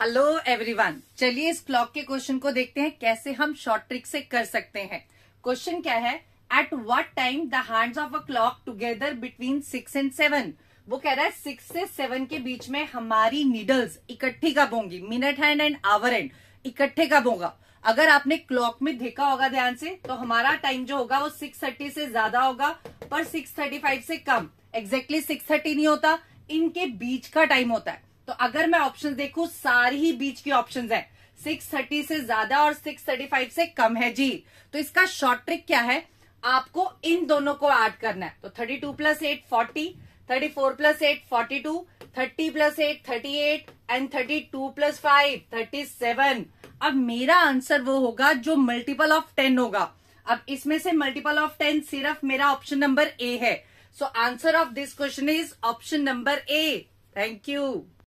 hello everyone चलिए इस blog के क्वेश्चन को देखते हैं कैसे हम शॉर्ट ट्रिक से कर सकते हैं क्वेश्चन क्या है at what time the hands of a clock together between six and seven वो कह रहा है सिक्स से सेवन के बीच में हमारी नीडल्स इकट्ठी कब होंगी minute hand and hour hand इकट्ठे कब होगा अगर आपने क्लॉक में देखा होगा ध्यान से तो हमारा टाइम जो होगा वो सिक्स थर्टी से ज्यादा होगा पर सिक्स थर्टी फाइव से कम एग्जैक्टली सिक्स थर्टी नहीं होता इनके बीच का टाइम होता है तो अगर मैं ऑप्शन देखू सारी ही बीच की ऑप्शन है सिक्स थर्टी से ज्यादा और सिक्स थर्टी फाइव से कम है जी तो इसका शॉर्ट ट्रिक क्या है आपको इन दोनों को ऐड करना है तो thirty two plus eight forty thirty four plus eight forty two thirty plus eight thirty eight and thirty two plus five thirty seven अब मेरा आंसर वो होगा जो मल्टीपल ऑफ टेन होगा अब इसमें से मल्टीपल ऑफ टेन सिर्फ मेरा ऑप्शन नंबर ए है so answer of this question is option number A thank you